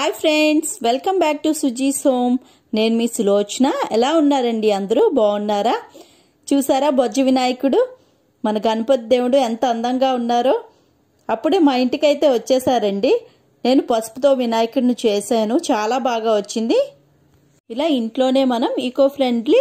hi friends welcome back to Suji's home నేను మీ సులోచన ఎలా ఉన్నారండి అందరూ బాగున్నారా చూసారా బొజ్జ వినాయకుడు మన గణపతి దేవుడు ఎంత అందంగా ఉన్నారో అప్పుడే మా ఇంటికైతే వచ్చేసారండి నేను పసుపుతో వినాయకుడిని చేశాను చాలా బాగా వచ్చింది ఇలా ఇంట్లోనే మనం ఈకో ఫ్రెండ్లీ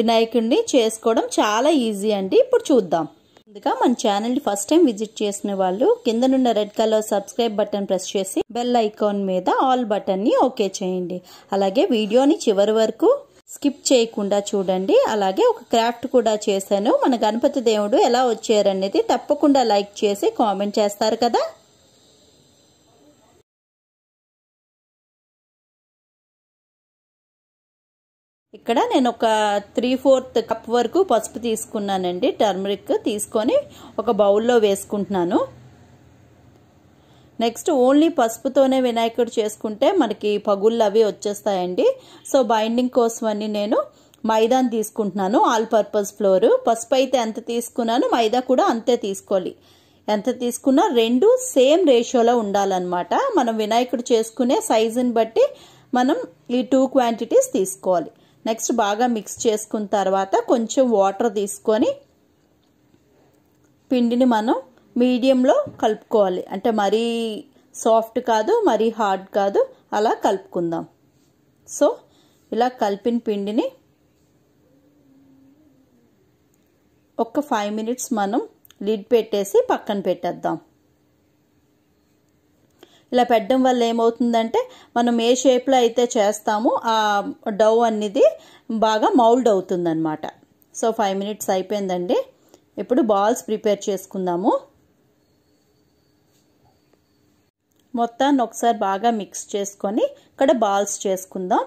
వినాయకుడిని చేసుకోవడం చాలా ఈజీ అండి ఇప్పుడు చూద్దాం ముందుగా మన ఛానల్ ఫస్ట్ టైం విజిట్ చేసిన వాళ్ళు కింద నుండి red colour subscribe button press చేసి బెల్ ఐకాన్ మీద ఆల్ బటన్ని ఓకే చేయండి అలాగే వీడియోని చివరి వరకు స్కిప్ చేయకుండా చూడండి అలాగే ఒక క్రాఫ్ట్ కూడా చేశాను మన గణపతి దేవుడు ఎలా వచ్చారనేది తప్పకుండా లైక్ చేసి కామెంట్ చేస్తారు కదా ఇక్కడ నేను ఒక త్రీ ఫోర్త్ కప్ వరకు పసుపు తీసుకున్నానండి టర్మరిక్ తీసుకొని ఒక బౌల్లో వేసుకుంటున్నాను నెక్స్ట్ ఓన్లీ పసుపుతోనే వినాయకుడు చేసుకుంటే మనకి పగుళ్ళు అవి వచ్చేస్తాయండి సో బైండింగ్ కోసమని నేను మైదా తీసుకుంటున్నాను ఆల్ పర్పస్ ఫ్లోర్ పసుపు అయితే ఎంత తీసుకున్నాను మైదా కూడా అంతే తీసుకోవాలి ఎంత తీసుకున్నా రెండు సేమ్ రేషియోలో ఉండాలన్నమాట మనం వినాయకుడు చేసుకునే సైజుని బట్టి మనం ఈ టూ క్వాంటిటీస్ తీసుకోవాలి నెక్స్ట్ బాగా మిక్స్ చేసుకున్న తర్వాత కొంచెం వాటర్ తీసుకొని పిండిని మనం మీడియంలో కలుపుకోవాలి అంటే మరీ సాఫ్ట్ కాదు మరీ హార్డ్ కాదు అలా కలుపుకుందాం సో ఇలా కలిపిన పిండిని ఒక ఫైవ్ మినిట్స్ మనం లిడ్ పెట్టేసి పక్కన పెట్టేద్దాం ఇలా పెట్టడం వల్ల ఏమవుతుందంటే మనం ఏ షేప్లో అయితే చేస్తామో ఆ డవ్ అనేది బాగా మౌల్డ్ అవుతుందన్నమాట సో ఫైవ్ మినిట్స్ అయిపోయిందండి ఇప్పుడు బాల్స్ ప్రిపేర్ చేసుకుందాము మొత్తాన్ని ఒకసారి బాగా మిక్స్ చేసుకొని ఇక్కడ బాల్స్ చేసుకుందాం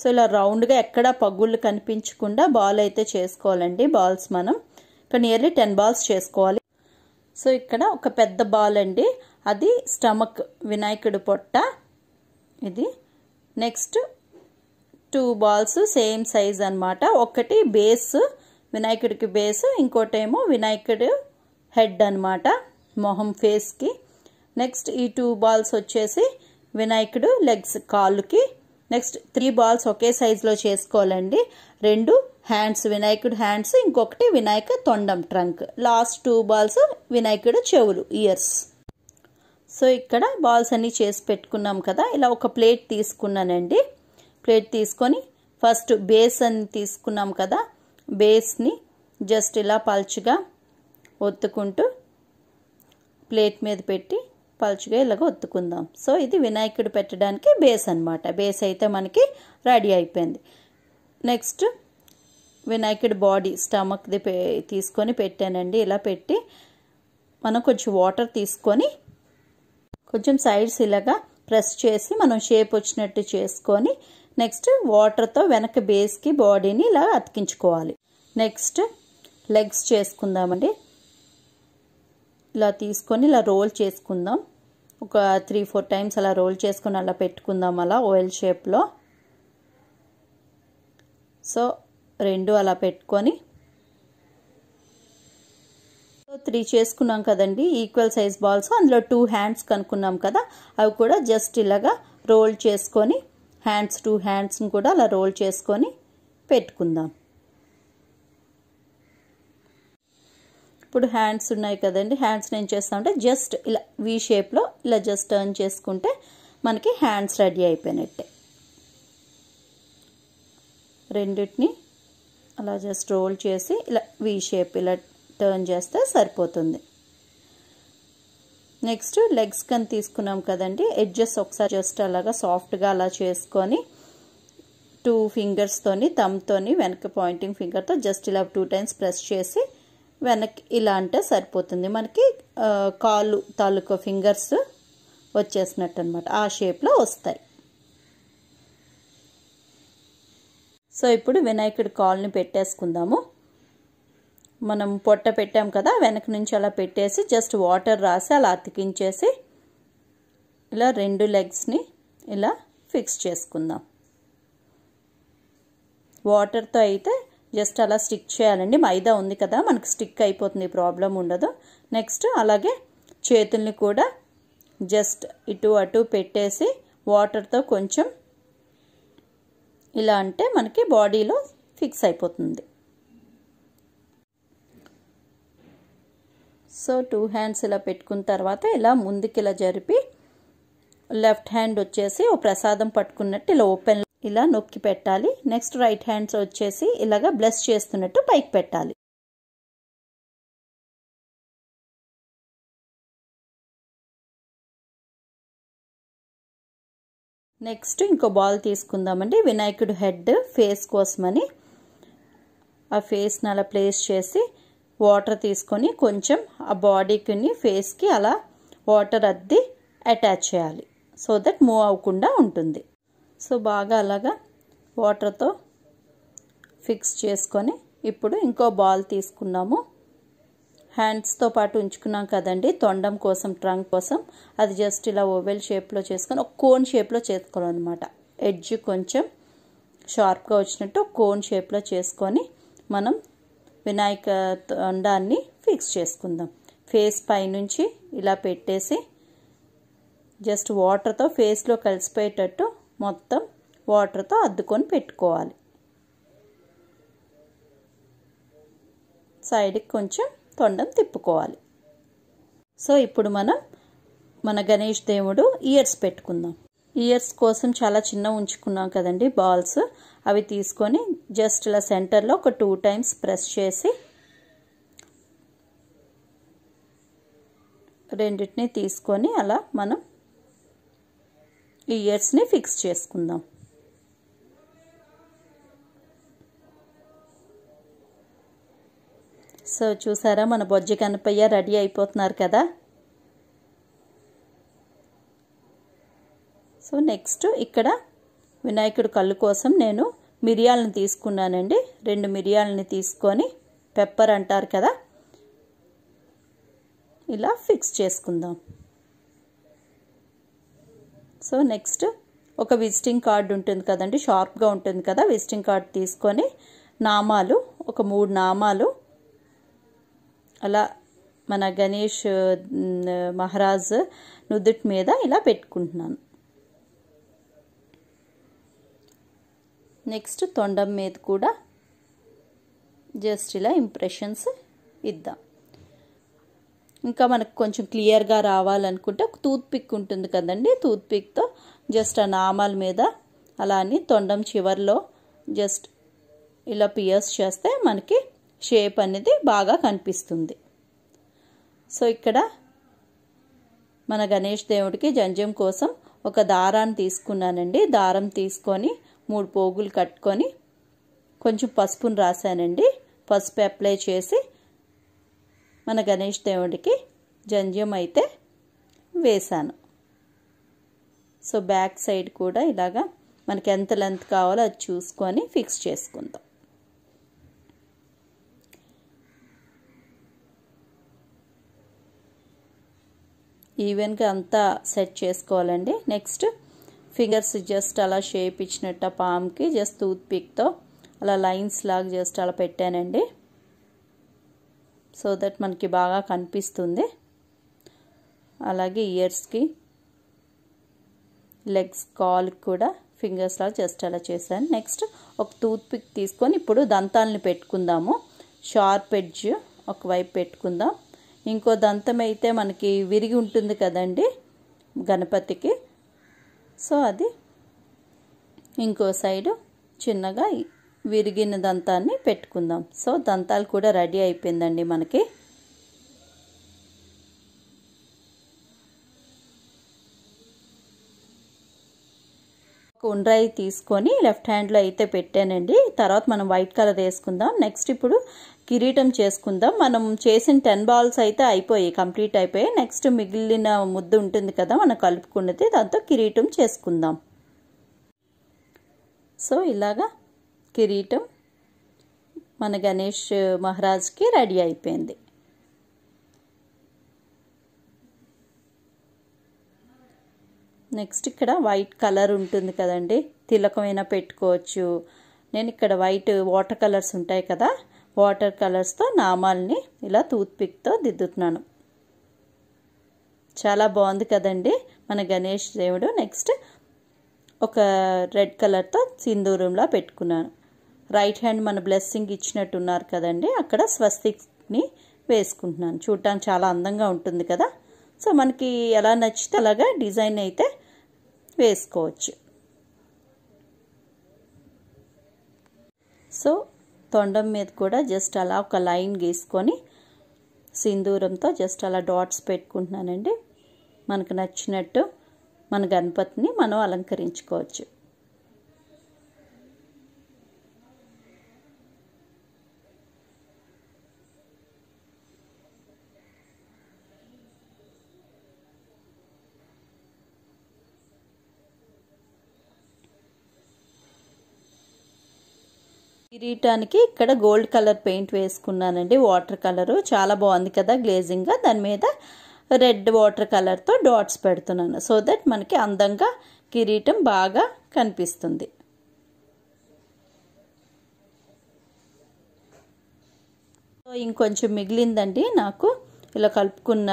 సో ఇలా రౌండ్గా ఎక్కడ పగుళ్ళు కనిపించకుండా బాల్ అయితే చేసుకోవాలండి బాల్స్ మనం ఇక్కడ నియర్లీ టెన్ బాల్స్ చేసుకోవాలి సో ఇక్కడ ఒక పెద్ద బాల్ అండి అది స్టమక్ వినాయకుడి పొట్ట ఇది next two balls same size అనమాట ఒకటి బేస్ వినాయకుడికి బేస్ ఇంకోటేమో వినాయకుడు హెడ్ అనమాట మొహం ఫేస్కి నెక్స్ట్ ఈ టూ బాల్స్ వచ్చేసి వినాయకుడు లెగ్స్ కాళ్ళుకి నెక్స్ట్ త్రీ బాల్స్ ఒకే సైజులో చేసుకోవాలండి రెండు హ్యాండ్స్ వినాయకుడు హ్యాండ్స్ ఇంకొకటి వినాయక తొండం ట్రంక్ లాస్ట్ టూ బాల్స్ వినాయకుడు చెవులు ఇయర్స్ సో ఇక్కడ బాల్స్ అన్నీ చేసి పెట్టుకున్నాం కదా ఇలా ఒక ప్లేట్ తీసుకున్నానండి ప్లేట్ తీసుకొని ఫస్ట్ బేస్ అని తీసుకున్నాం కదా బేస్ని జస్ట్ ఇలా పల్చగా ఒత్తుకుంటూ ప్లేట్ మీద పెట్టి పలుచుగా ఇలాగ ఒత్తుకుందాం సో ఇది వినాయకుడు పెట్టడానికి బేస్ అనమాట బేస్ అయితే మనకి రెడీ అయిపోయింది నెక్స్ట్ వినాయకుడి బాడీ స్టమక్ది తీసుకొని పెట్టానండి ఇలా పెట్టి మనం కొంచెం వాటర్ తీసుకొని కొంచెం సైడ్స్ ఇలాగా ప్రెస్ చేసి మనం షేప్ వచ్చినట్టు చేసుకొని నెక్స్ట్ వాటర్తో వెనక బేస్కి బాడీని ఇలా అతికించుకోవాలి నెక్స్ట్ లెగ్స్ చేసుకుందామండి ఇలా తీసుకొని ఇలా రోల్ చేసుకుందాం ఒక త్రీ ఫోర్ టైమ్స్ అలా రోల్ చేసుకొని అలా పెట్టుకుందాం అలా ఓయల్ షేప్లో సో రెండు అలా పెట్టుకొని త్రీ చేసుకున్నాం కదండి ఈక్వల్ సైజ్ బాల్స్ అందులో టూ హ్యాండ్స్ కనుక్కున్నాం కదా అవి కూడా జస్ట్ ఇలాగా రోల్ చేసుకొని హ్యాండ్స్ టూ హ్యాండ్స్ని కూడా అలా రోల్ చేసుకొని పెట్టుకుందాం ఇప్పుడు హ్యాండ్స్ ఉన్నాయి కదండి హ్యాండ్స్ ఏం చేస్తామంటే జస్ట్ ఇలా వీ షేప్లో ఇలా జస్ట్ టర్న్ చేసుకుంటే మనకి హ్యాండ్స్ రెడీ అయిపోయినట్టే రెండింటిని అలా జస్ట్ రోల్ చేసి ఇలా వీ షేప్ ఇలా టర్న్ చేస్తే సరిపోతుంది నెక్స్ట్ లెగ్స్ కని తీసుకున్నాం కదండి ఎడ్జెస్ ఒకసారి జస్ట్ అలాగా సాఫ్ట్గా అలా చేసుకొని టూ ఫింగర్స్తోని తమ్తోని వెనక పాయింటింగ్ ఫింగర్తో జస్ట్ ఇలా టూ టైమ్స్ ప్రెస్ చేసి వెనక్కి ఇలా అంటే సరిపోతుంది మనకి కాలు తాలూకా ఫింగర్స్ వచ్చేసినట్టు అనమాట ఆ షేప్లో వస్తాయి సో ఇప్పుడు వినాయకుడి కాల్ని పెట్టేసుకుందాము మనం పొట్ట పెట్టాం కదా వెనక నుంచి అలా పెట్టేసి జస్ట్ వాటర్ రాసి అలా అతికించేసి ఇలా రెండు లెగ్స్ని ఇలా ఫిక్స్ చేసుకుందాం వాటర్తో అయితే జస్ట్ అలా స్టిక్ చేయాలండి మైదా ఉంది కదా మనకు స్టిక్ అయిపోతుంది ప్రాబ్లం ఉండదు నెక్స్ట్ అలాగే చేతుల్ని కూడా జస్ట్ ఇటు అటు పెట్టేసి వాటర్తో కొంచెం ఇలా అంటే మనకి బాడీలో ఫిక్స్ అయిపోతుంది సో టూ హ్యాండ్స్ ఇలా పెట్టుకున్న తర్వాత ఇలా ముందుకి ఇలా జరిపి లెఫ్ట్ హ్యాండ్ వచ్చేసి ఓ ప్రసాదం పట్టుకున్నట్టు ఇలా ఓపెన్ ఇలా నొక్కి పెట్టాలి నెక్స్ట్ రైట్ హ్యాండ్స్ వచ్చేసి ఇలాగ బ్లెస్ చేస్తున్నట్టు పైకి పెట్టాలి నెక్స్ట్ ఇంకో బాల్ తీసుకుందామండి వినాయకుడు హెడ్ ఫేస్ కోసమని ఆ ఫేస్ని అలా ప్లేస్ చేసి వాటర్ తీసుకొని కొంచెం ఆ బాడీకిని ఫేస్కి అలా వాటర్ అద్ది అటాచ్ చేయాలి సో దట్ మూవ్ అవ్వకుండా ఉంటుంది సో బాగా అలాగా వాటర్తో ఫిక్స్ చేసుకొని ఇప్పుడు ఇంకో బాల్ తీసుకున్నాము హ్యాండ్స్తో పాటు ఉంచుకున్నాం కదండి తొండం కోసం ట్రంక్ కోసం అది జస్ట్ ఇలా ఓవెల్ షేప్లో చేసుకొని ఒక కోన్ షేప్లో అనమాట ఎడ్జ్ కొంచెం షార్ప్గా వచ్చినట్టు కోన్ షేప్లో చేసుకొని మనం వినాయక తొండాన్ని ఫిక్స్ చేసుకుందాం ఫేస్ పైనుంచి ఇలా పెట్టేసి జస్ట్ వాటర్తో ఫేస్లో కలిసిపోయేటట్టు మొత్తం వాటర్తో అద్దుకొని పెట్టుకోవాలి సైడ్కి కొంచెం తొండం తిప్పుకోవాలి సో ఇప్పుడు మనం మన గణేష్ దేవుడు ఇయర్స్ పెట్టుకుందాం ఇయర్స్ కోసం చాలా చిన్న ఉంచుకున్నాం కదండి బాల్స్ అవి తీసుకొని జస్ట్ ఇలా సెంటర్లో ఒక టూ టైమ్స్ ప్రెస్ చేసి రెండింటిని తీసుకొని అలా మనం ఇయర్స్ని ఫిక్స్ చేసుకుందాం సో చూసారా మన బొజ్జ కనపయ్య రెడీ అయిపోతున్నారు కదా సో నెక్స్ట్ ఇక్కడ వినాయకుడు కళ్ళు కోసం నేను మిరియాలను తీసుకున్నానండి రెండు మిరియాలని తీసుకొని పెప్పర్ అంటారు కదా ఇలా ఫిక్స్ చేసుకుందాం సో నెక్స్ట్ ఒక విజిటింగ్ కార్డ్ ఉంటుంది కదండి షార్ప్గా ఉంటుంది కదా విజిటింగ్ కార్డ్ తీసుకొని నామాలు ఒక మూడు నామాలు అలా మన గణేష్ మహారాజ్ నుదుటి మీద ఇలా పెట్టుకుంటున్నాను నెక్స్ట్ తొండం మీద కూడా జస్ట్ ఇలా ఇంప్రెషన్స్ ఇద్దాం ఇంకా మనకు కొంచెం క్లియర్గా రావాలనుకుంటే ఒక టూత్ పిక్ ఉంటుంది కదండి టూత్ పిక్తో జస్ట్ ఆ నామాల మీద అలా అని తొండం చివరిలో జస్ట్ ఇలా పియర్స్ చేస్తే మనకి షేప్ అనేది బాగా కనిపిస్తుంది సో ఇక్కడ మన గణేష్ దేవుడికి జంజం కోసం ఒక దారాన్ని తీసుకున్నానండి దారం తీసుకొని మూడు పోగులు కట్టుకొని కొంచెం పసుపును రాశానండి పసుపు అప్లై చేసి మన గణేష్ దేవుడికి జంజ్యం అయితే వేశాను సో బ్యాక్ సైడ్ కూడా ఇలాగా మనకి ఎంత లెంత్ కావాలో అది చూసుకొని ఫిక్స్ చేసుకుందాం ఈవెన్గా అంతా సెట్ చేసుకోవాలండి నెక్స్ట్ ఫింగర్స్ జస్ట్ అలా షేప్ ఇచ్చినట్టు ఆ పామ్కి జస్ట్ టూత్ పిక్తో అలా లైన్స్ లాగా జస్ట్ అలా పెట్టానండి సో దట్ మనకి బాగా కనిపిస్తుంది అలాగే ఇయర్స్కి లెగ్స్ కాల్ కూడా ఫింగర్స్లా జస్ట్ అలా చేశాను నెక్స్ట్ ఒక టూత్ పిక్ తీసుకొని ఇప్పుడు దంతాలని పెట్టుకుందాము షార్ప్ ఎడ్జ్ ఒకవైపు పెట్టుకుందాం ఇంకో దంతం అయితే మనకి విరిగి ఉంటుంది కదండి గణపతికి సో అది ఇంకో సైడు చిన్నగా విరిగిన దంతాన్ని పెట్టుకుందాం సో దంతాలు కూడా రెడీ అయిపోయిందండి మనకి ఉండ్రాయి తీసుకొని లెఫ్ట్ హ్యాండ్లో అయితే పెట్టానండి తర్వాత మనం వైట్ కలర్ వేసుకుందాం నెక్స్ట్ ఇప్పుడు కిరీటం చేసుకుందాం మనం చేసిన టెన్ బాల్స్ అయితే అయిపోయి కంప్లీట్ అయిపోయి నెక్స్ట్ మిగిలిన ముద్దు ఉంటుంది కదా మనం కలుపుకున్నది దాంతో కిరీటం చేసుకుందాం సో ఇలాగా కిరీటం మన గణేష్ మహారాజ్కి రెడీ అయిపోయింది నెక్స్ట్ ఇక్కడ వైట్ కలర్ ఉంటుంది కదండి తిలకమైనా పెట్టుకోవచ్చు నేను ఇక్కడ వైట్ వాటర్ కలర్స్ ఉంటాయి కదా వాటర్ కలర్స్తో నామాల్ని ఇలా తూత్పిక్తో దిద్దుతున్నాను చాలా బాగుంది కదండి మన గణేష్ దేవుడు నెక్స్ట్ ఒక రెడ్ కలర్తో సింధూరంలా పెట్టుకున్నాను రైట్ హ్యాండ్ మన బ్లెస్సింగ్ ఉన్నారు కదండి అక్కడ స్వస్తిని వేసుకుంటున్నాను చూడటానికి చాలా అందంగా ఉంటుంది కదా సో మనకి ఎలా నచ్చితే అలాగా డిజైన్ అయితే వేసుకోవచ్చు సో తొండం మీద కూడా జస్ట్ అలా ఒక లైన్ గీసుకొని సింధూరంతో జస్ట్ అలా డాట్స్ పెట్టుకుంటున్నానండి మనకు నచ్చినట్టు మన గణపతిని మనం అలంకరించుకోవచ్చు కిరీటానికి ఇక్కడ గోల్డ్ కలర్ పెయింట్ వేసుకున్నానండి వాటర్ కలరు చాలా బాగుంది కదా గ్లేజింగ్గా దాని మీద రెడ్ వాటర్ కలర్తో డాట్స్ పెడుతున్నాను సో దట్ మనకి అందంగా కిరీటం బాగా కనిపిస్తుంది సో ఇంకొంచెం మిగిలిందండి నాకు ఇలా కలుపుకున్న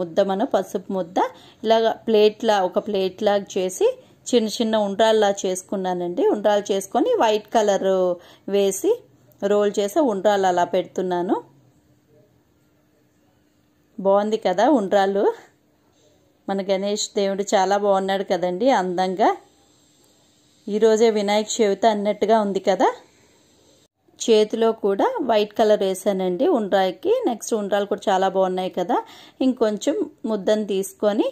ముద్ద మన పసుపు ముద్ద ఇలా ప్లేట్లా ఒక ప్లేట్లాగా చేసి చిన్న చిన్న ఉండ్రాల్లా చేసుకున్నానండి ఉండ్రాలు చేసుకొని వైట్ కలర్ వేసి రోల్ చేసి ఉండ్రాలు అలా పెడుతున్నాను బాగుంది కదా ఉండ్రాలు మన గణేష్ దేవుడు చాలా బాగున్నాడు కదండి అందంగా ఈరోజే వినాయక చవితి అన్నట్టుగా ఉంది కదా చేతిలో కూడా వైట్ కలర్ వేసానండి ఉండ్రాయికి నెక్స్ట్ ఉండ్రాలు కూడా చాలా బాగున్నాయి కదా ఇంకొంచెం ముద్దని తీసుకొని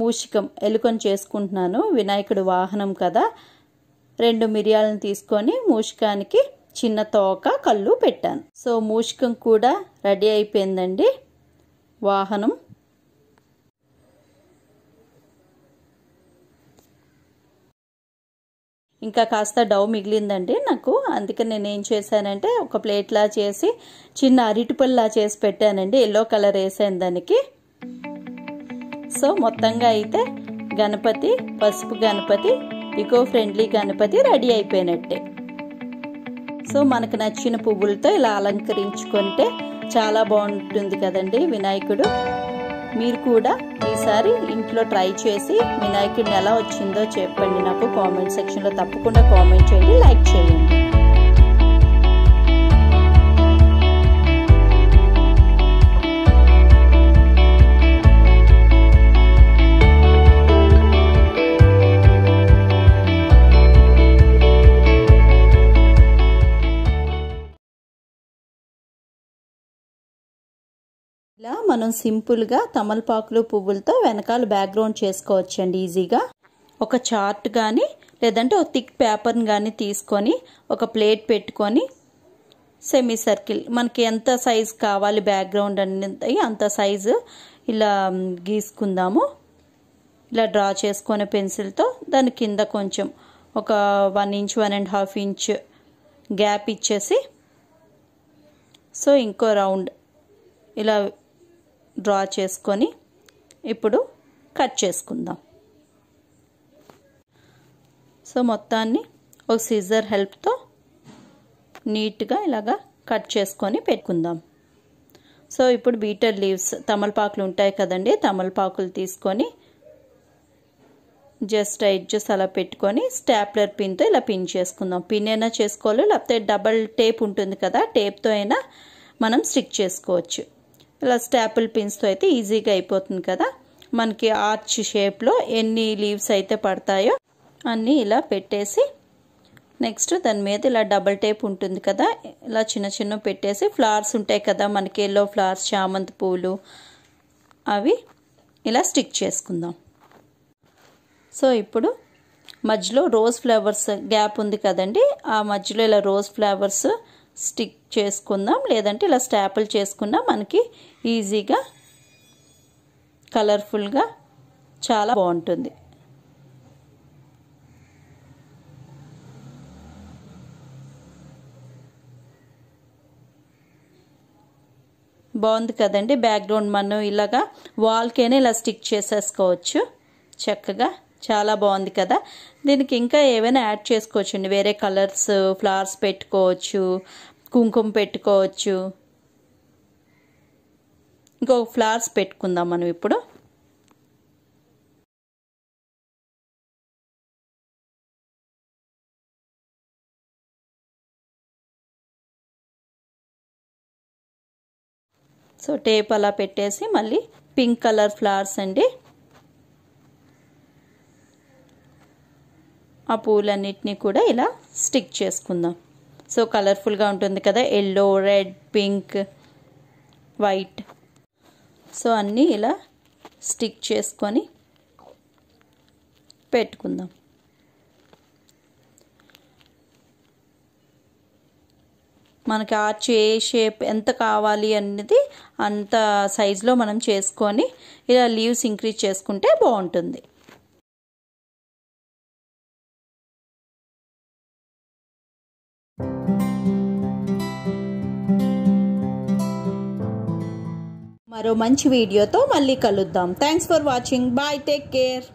మూషికం ఎలుకను చేసుకుంటున్నాను వినాయకుడు వాహనం కదా రెండు మిరియాలను తీసుకొని మూషికానికి చిన్న తోక కళ్ళు పెట్టాను సో మూషికం కూడా రెడీ అయిపోయిందండి వాహనం ఇంకా కాస్త డవ్ మిగిలిందండి నాకు అందుకే నేను ఏం చేశానంటే ఒక ప్లేట్లా చేసి చిన్న అరిటిపల్లా చేసి పెట్టానండి ఎల్లో కలర్ వేసాను దానికి సో మొత్తంగా అయితే గణపతి పసుపు Ganapati eco friendly Ganapati ready అయిపోయినట్టే సో మనకు నచ్చిన పువ్వులతో ఇలా అలంకరించుకుంటే చాలా బాగుంటుంది కదండి వినాయకుడు మీరు కూడా ఈసారి ఇంట్లో ట్రై చేసి వినాయకుడిని ఎలా వచ్చిందో చెప్పండి నాకు కామెంట్ సెక్షన్లో తప్పకుండా కామెంట్ చేయండి లైక్ చేయండి మనం సింపుల్గా తమలపాకులు పువ్వులతో వెనకాల బ్యాక్గ్రౌండ్ చేసుకోవచ్చండి ఈజీగా ఒక చార్ట్ కానీ లేదంటే ఒక థిక్ పేపర్ని కానీ తీసుకొని ఒక ప్లేట్ పెట్టుకొని సెమీ సర్కిల్ మనకి ఎంత సైజ్ కావాలి బ్యాక్గ్రౌండ్ అనేది అంత సైజు ఇలా గీసుకుందాము ఇలా డ్రా చేసుకునే పెన్సిల్తో దాని కింద కొంచెం ఒక one inch one and half inch gap ఇచ్చేసి సో ఇంకో రౌండ్ ఇలా డ్రా చేసుకొని ఇప్పుడు కట్ చేసుకుందాం సో మొత్తాన్ని ఒక సీజర్ హెల్ప్తో నీట్గా ఇలాగా కట్ చేసుకొని పెట్టుకుందాం సో ఇప్పుడు బీటర్ లీవ్స్ తమలపాకులు ఉంటాయి కదండి తమలపాకులు తీసుకొని జస్ట్ ఎడ్జెస్ అలా పెట్టుకొని స్టాప్లర్ పిన్తో ఇలా పిన్ చేసుకుందాం పిన్ అయినా చేసుకోవాలి లేకపోతే డబల్ టేప్ ఉంటుంది కదా టేప్తో అయినా మనం స్టిక్ చేసుకోవచ్చు ఇలా స్టాపుల్ పిన్స్తో అయితే ఈజీగా అయిపోతుంది కదా మనకి ఆర్చ్ షేప్లో ఎన్ని లీవ్స్ అయితే పడతాయో అన్నీ ఇలా పెట్టేసి నెక్స్ట్ దాని మీద ఇలా డబల్ టేప్ ఉంటుంది కదా ఇలా చిన్న చిన్న పెట్టేసి ఫ్లవర్స్ ఉంటాయి కదా మనకి ఎల్లో ఫ్లవర్స్ చామంతి పూలు అవి ఇలా స్టిక్ చేసుకుందాం సో ఇప్పుడు మధ్యలో రోజ్ ఫ్లవర్స్ గ్యాప్ ఉంది కదండి ఆ మధ్యలో ఇలా రోజ్ ఫ్లవర్స్ స్టిక్ చేసుకుందాం లేదంటే ఇలా స్టాపుల్ చేసుకున్నా మనకి ఈజీగా కలర్ఫుల్గా చాలా బాగుంటుంది బాగుంది కదండి బ్యాక్గ్రౌండ్ మనం ఇలాగా వాల్కైనా ఇలా స్టిక్ చేసేసుకోవచ్చు చక్కగా చాలా బాగుంది కదా దీనికి ఇంకా ఏమైనా యాడ్ చేసుకోవచ్చండి వేరే కలర్స్ ఫ్లవర్స్ పెట్టుకోవచ్చు కుంకుమ పెట్టుకోవచ్చు ఇంకొక ఫ్లవర్స్ పెట్టుకుందాం మనం ఇప్పుడు సో టేప్ అలా పెట్టేసి మళ్ళీ పింక్ కలర్ ఫ్లవర్స్ అండి ఆ పూలన్నిటినీ కూడా ఇలా స్టిక్ చేసుకుందాం సో కలర్ఫుల్గా ఉంటుంది కదా yellow red pink white so అన్నీ ఇలా స్టిక్ చేసుకొని పెట్టుకుందాం మనకి ఆ చే షేప్ ఎంత కావాలి అనేది అంత సైజులో మనం చేసుకొని ఇలా లీవ్స్ ఇంక్రీజ్ చేసుకుంటే బాగుంటుంది మంచి వీడియోతో మళ్ళీ కలుద్దాం thanks for watching bye take care